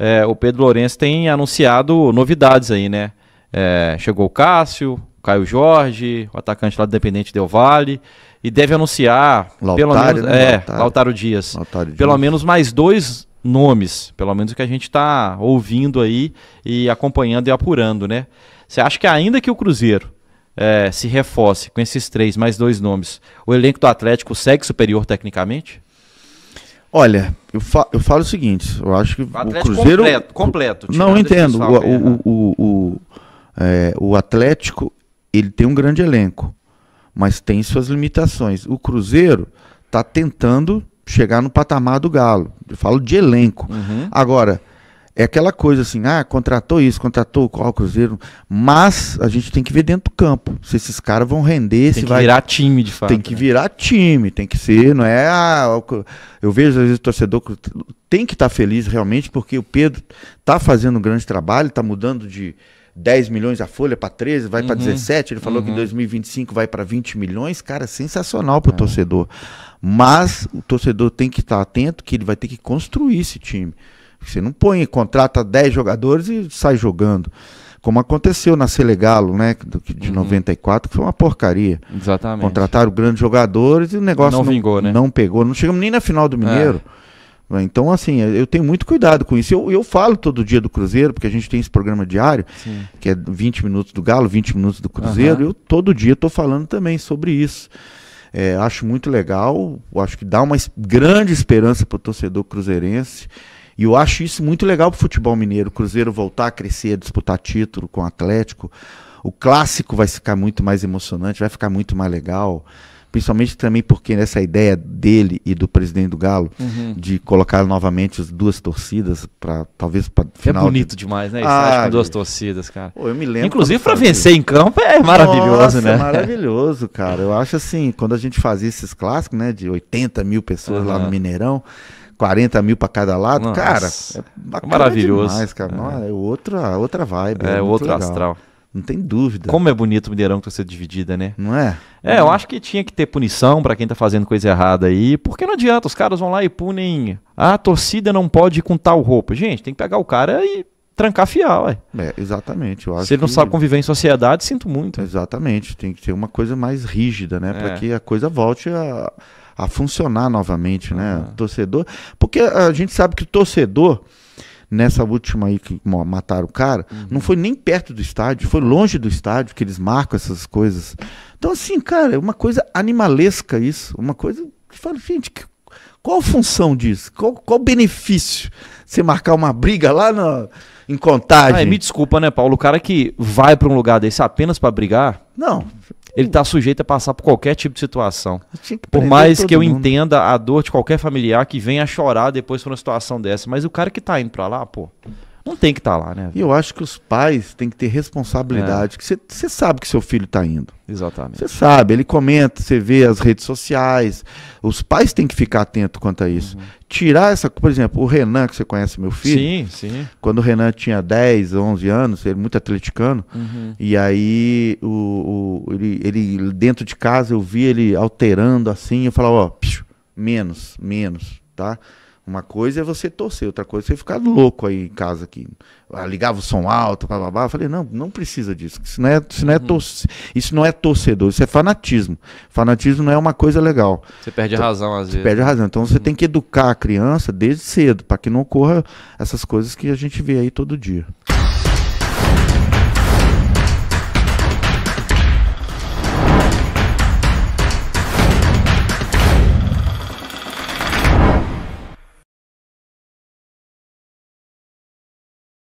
é, o Pedro Lourenço tem anunciado novidades aí, né? É, chegou o Cássio, Caio Jorge, o atacante lá do Independente Del Vale, e deve anunciar, Lautaro, pelo menos, né? é, Lautaro, Lautaro Dias, Lautaro pelo Dias. menos mais dois nomes, pelo menos o que a gente está ouvindo aí e acompanhando e apurando, né? Você acha que ainda que o Cruzeiro é, se reforce com esses três mais dois nomes, o elenco do Atlético segue superior tecnicamente? Olha, eu, fa eu falo o seguinte, eu acho que o, o Cruzeiro completo, completo não entendo. o, né? o, o, o, é, o Atlético ele tem um grande elenco, mas tem suas limitações. O Cruzeiro está tentando chegar no patamar do Galo. Eu falo de elenco. Uhum. Agora é aquela coisa assim, ah, contratou isso, contratou qual Cruzeiro, mas a gente tem que ver dentro do campo, se esses caras vão render, tem se que vai virar time de fato. Tem que né? virar time, tem que ser, não é, ah, eu vejo às vezes o torcedor tem que estar tá feliz realmente porque o Pedro está fazendo um grande trabalho, está mudando de 10 milhões a folha para 13, vai uhum. para 17, ele falou uhum. que em 2025 uhum. vai para 20 milhões, cara, sensacional para o é. torcedor. Mas o torcedor tem que estar tá atento que ele vai ter que construir esse time. Você não põe, contrata 10 jogadores e sai jogando. Como aconteceu na Selegalo, né? De uhum. 94, que foi uma porcaria. Exatamente. Contrataram grandes jogadores e o negócio não, não vingou, né? Não pegou. Não chegamos nem na final do é. Mineiro. É. Então, assim, eu tenho muito cuidado com isso. Eu, eu falo todo dia do Cruzeiro, porque a gente tem esse programa diário, Sim. que é 20 minutos do Galo, 20 minutos do Cruzeiro. Uhum. Eu todo dia estou falando também sobre isso. É, acho muito legal, acho que dá uma grande esperança para o torcedor cruzeirense. E eu acho isso muito legal para o futebol mineiro. O Cruzeiro voltar a crescer, disputar título com o Atlético. O clássico vai ficar muito mais emocionante, vai ficar muito mais legal. Principalmente também porque nessa ideia dele e do presidente do Galo uhum. de colocar novamente as duas torcidas para talvez para é final. É bonito demais, né? Isso, ah, com duas torcidas, cara. Pô, eu me lembro. Inclusive para vencer em campo é maravilhoso, Nossa, né? É maravilhoso, cara. Eu acho assim, quando a gente fazia esses clássicos, né, de 80 mil pessoas uhum. lá no Mineirão, 40 mil para cada lado, Nossa, cara, é, é maravilhoso. Demais, cara. É. Nossa, é outra, outra vibe. É, é outro legal. astral. Não tem dúvida. Como é bonito o Mineirão que tá sendo dividida, né? Não é? É, não. eu acho que tinha que ter punição para quem tá fazendo coisa errada aí, porque não adianta, os caras vão lá e punem. Ah, a torcida não pode ir com tal roupa. Gente, tem que pegar o cara e trancar fiel, ué. É, exatamente. Eu acho Se ele não que... sabe conviver em sociedade, sinto muito. Exatamente, tem que ter uma coisa mais rígida, né? É. Para que a coisa volte a a funcionar novamente, né? Uhum. Torcedor. Porque a gente sabe que o torcedor, nessa última aí que mataram o cara, uhum. não foi nem perto do estádio, foi longe do estádio que eles marcam essas coisas. Então, assim, cara, é uma coisa animalesca isso. Uma coisa que fala, gente, que, qual a função disso? Qual, qual o benefício? Você marcar uma briga lá na, em contagem. me desculpa, né, Paulo? O cara que vai para um lugar desse apenas para brigar. Não, ele está sujeito a passar por qualquer tipo de situação. Por mais que eu mundo. entenda a dor de qualquer familiar que venha chorar depois por uma situação dessa, mas o cara que está indo para lá, pô, não tem que estar tá lá, né? eu acho que os pais têm que ter responsabilidade, é. que você sabe que seu filho está indo. Exatamente. Você sabe, ele comenta, você vê as redes sociais. Os pais têm que ficar atentos quanto a isso. Uhum. Tirar essa, por exemplo, o Renan, que você conhece, meu filho. Sim, sim. Quando o Renan tinha 10, 11 anos, ele muito atleticano. Uhum. E aí, o, o ele, ele, dentro de casa, eu vi ele alterando assim. Eu falava, ó, oh, menos, menos, tá? Uma coisa é você torcer, outra coisa é você ficar louco aí em casa aqui. Ah, ligava o som alto, bababá. Eu falei, não, não precisa disso. Isso não, é, isso, não é uhum. torce, isso não é torcedor, isso é fanatismo. Fanatismo não é uma coisa legal. Você perde então, a razão, às você vezes. perde a razão. Então você uhum. tem que educar a criança desde cedo, para que não ocorra essas coisas que a gente vê aí todo dia.